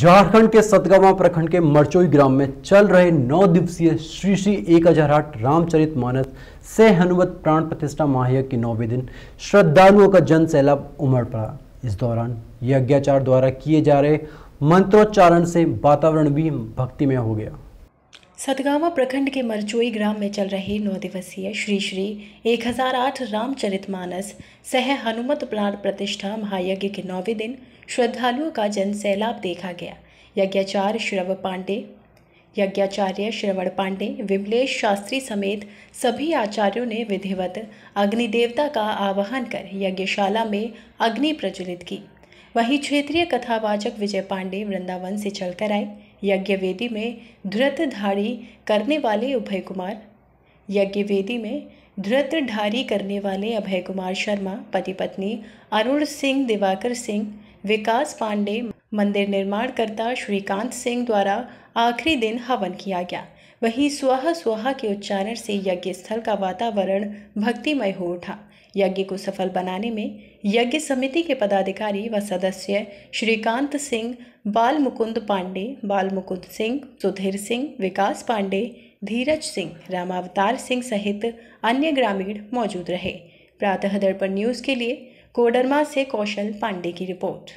झारखंड के सतगावा प्रखंड के मरचोई ग्राम में चल रहे नौ दिवसीय श्री श्री एक हजार आठ रामचरित मानस से हनुमत प्राण प्रतिष्ठा महायज्ञ के नौवे दिन श्रद्धालुओं का जन सैलाब उमड़ पड़ा इस दौरान यज्ञाचार द्वारा किए जा रहे मंत्रोच्चारण से वातावरण भी भक्तिमय हो गया सतगावा प्रखंड के मरचोई ग्राम में चल रहे नौ दिवसीय श्री श्री एक हजार आठ रामचरित मानस सह हनुमत प्राण प्रतिष्ठा महायज्ञ के नौवें दिन श्रद्धालुओं का जन सैलाब देखा गया यज्ञाचार्य श्रव पांडे यज्ञाचार्य श्रवण पांडे विमलेश शास्त्री समेत सभी आचार्यों ने विधिवत अग्निदेवता का आवाहन कर यज्ञशाला में अग्नि प्रज्वलित की वहीं क्षेत्रीय कथावाचक विजय पांडे वृंदावन से चलकर आए यज्ञ वेदी में धारी करने वाले उभय कुमार यज्ञ वेदी में धारी करने वाले अभय कुमार शर्मा पति पत्नी अरुण सिंह दिवाकर सिंह विकास पांडे मंदिर निर्माणकर्ता श्रीकांत सिंह द्वारा आखिरी दिन हवन किया गया वहीं स्वाहा स्वाहा के उच्चारण से यज्ञ स्थल का वातावरण भक्तिमय हो उठा यज्ञ को सफल बनाने में यज्ञ समिति के पदाधिकारी व सदस्य श्रीकांत सिंह बाल मुकुंद पांडे बाल मुकुंद सिंह सुधीर सिंह विकास पांडे धीरज सिंह रामावतार सिंह सहित अन्य ग्रामीण मौजूद रहे प्रातः दर्पण न्यूज़ के लिए कोडरमा से कौशल पांडे की रिपोर्ट